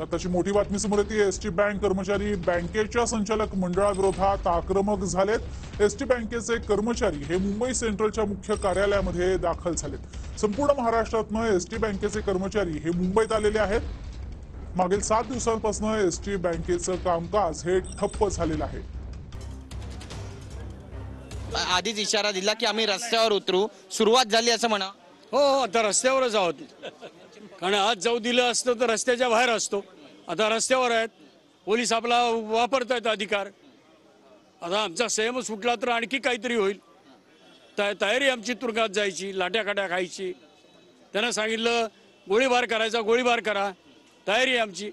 मोठी बातमी समोर येते टी बँक कर्मचारी बँकेच्या संचालक मंडळाविरोधात आक्रमक झालेत एसटी बँकेचे कर्मचारी हे मुंबई सेंट्रलच्या मुख्य कार्यालयामध्ये दाखल झालेत संपूर्ण महाराष्ट्रातनं एसटी बँकेचे कर्मचारी हे मुंबईत आलेले आहेत मागील सात दिवसांपासून एसटी बँकेचं कामकाज हे ठप्प झालेलं आहे आधीच इशारा दिला की आम्ही रस्त्यावर उतरू सुरुवात झाली असं म्हणा हो हो आता रस्त्यावरच आहोत कारण आज जाऊ दिलं असतं तर रस्त्याच्या बाहेर असतो आता रस्त्यावर आहेत पोलीस आपला वापरत आहेत अधिकार आता आमचा संयम सुटला तर आणखी काहीतरी होईल तयारी आमची तुरुंगात जायची लाट्या काट्या खायची त्यांना सांगितलं गोळीबार करायचा गोळीबार करा तयारी आमची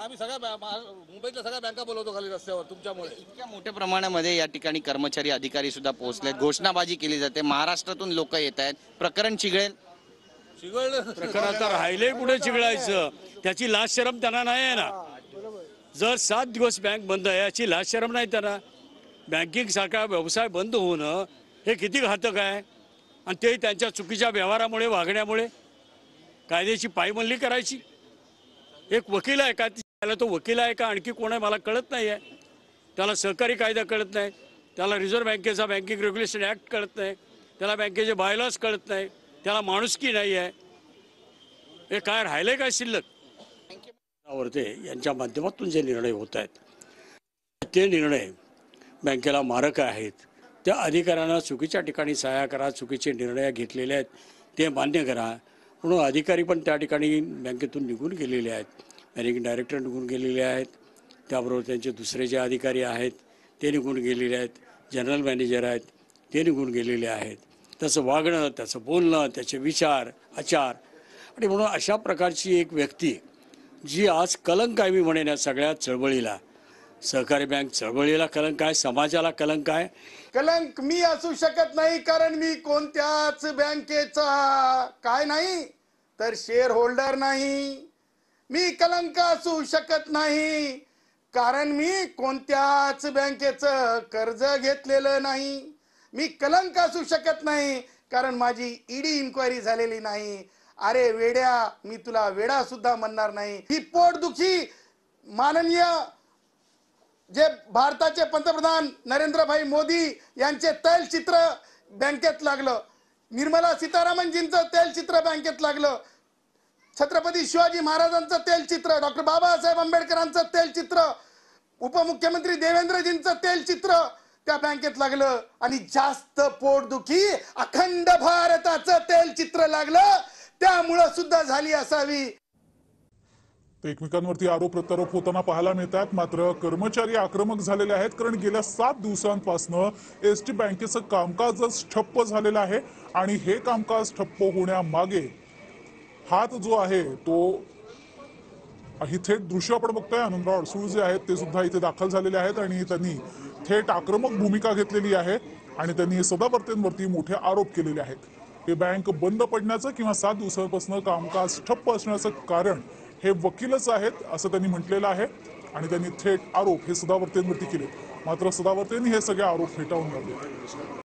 आम्ही सगळ्या मुंबईतल्या सगळ्या बँका बोलवतो खाली रस्त्यावर तुमच्यामुळे इतक्या मोठ्या प्रमाणामध्ये या ठिकाणी कर्मचारी अधिकारी सुद्धा पोहोचले घोषणाबाजी केली जाते महाराष्ट्रातून लोक येत आहेत प्रकरण चिघळेल शिगळ प्रकरण आता राहिले कुठे चिघळायचं त्याची लाज शरम त्यांना नाही आहे ना जर सात दिवस बँक बंद आहे याची लाज शरम नाही त्यांना बँकिंग सारखा व्यवसाय बंद होणं हे किती घातक आहे आणि ते त्यांच्या चुकीच्या व्यवहारामुळे वागण्यामुळे कायद्याची पायमल्ली करायची एक वकील आहे का त्याला तो वकील आहे का आणखी कोण आहे मला कळत नाही आहे त्याला सहकारी कायदा कळत नाही त्याला रिझर्व्ह बँकेचा बँकिंग रेग्युलेशन ॲक्ट कळत नाही त्याला बँकेचे बायलॉज कळत नाही त्याला माणुसकी नाही आहे हे काय राहिलं काय शिल्लक आवडते यांच्या माध्यमातून जे निर्णय होत आहेत ते निर्णय बँकेला मारक आहेत त्या अधिकाऱ्यांना चुकीच्या ठिकाणी सहाय्या करा चुकीचे निर्णय घेतलेले आहेत ते मान्य करा म्हणून अधिकारी पण त्या ठिकाणी बँकेतून निघून गेलेले आहेत मॅनेजिंग डायरेक्टर निघून गेलेले आहेत त्याबरोबर त्यांचे दुसरे जे अधिकारी आहेत ते निघून गेलेले आहेत जनरल मॅनेजर आहेत ते निघून गेलेले आहेत त्याचं वागणं त्याचं बोलणं त्याचे विचार आचार आणि म्हणून अशा प्रकारची एक व्यक्ती जी आज कलंक आहे मी म्हणेन या सगळ्या चळवळीला सहकारी बँक चळवळीला कलंक आहे समाजाला कलंक आहे कलंक मी असू शकत नाही कारण मी कोणत्याच बँकेचा काय नाही तर शेअर होल्डर नाही मी कलंक असू शकत नाही कारण मी कोणत्याच बँकेचं कर्ज घेतलेलं नाही मी कलंक असू शकत नाही कारण माझी ईडी इन्क्वायरी झालेली नाही अरे वेड्या मी तुला वेडा सुद्धा म्हणणार नाही ही पोटदुखी माननीय जे भारताचे पंतप्रधान नरेंद्रभाई मोदी यांचे तैलचित्र बँकेत लागलं निर्मला सीतारामनजींचं तैलचित्र बँकेत लागलं छत्रपती शिवाजी महाराजांचं तैलचित्र डॉक्टर बाबासाहेब आंबेडकरांचं तैलचित्र उपमुख्यमंत्री देवेंद्रजींचं तैलचित्र त्या बँकेत लागलं आणि जास्त पोटदुखी अखंड भारताचं तैलचित्र लागलं त्यामुळं सुद्धा झाली असावी एकमेकांवरती आरोप प्रत्यारोप होताना पाहायला मिळतात मात्र कर्मचारी आक्रमक झालेले आहेत कारण गेल्या सात दिवसांपासून एस टी बँकेचं कामकाजच ठप्प झालेलं आहे आणि हे कामकाज ठप्प होण्यामागे हात जो आहे तो थेट दृश्य आपण बघतोय आनंदराव अडसूळ जे आहेत ते सुद्धा इथे दाखल झालेले आहेत आणि त्यांनी थेट आक्रमक भूमिका घेतलेली आहे आणि त्यांनी सदावर्त्यांवरती मोठे आरोप केलेले आहेत हे बँक बंद पडण्याचं किंवा सात दिवसांपासून कामकाज ठप्प असण्याचं कारण हे वकीलच आहेत असं त्यांनी म्हटलेलं आहे आणि त्यांनी थेट आरोप हे सदावर्तेंवरती केले मात्र सदावर्तेंनी हे सगळे आरोप फेटाळून लावले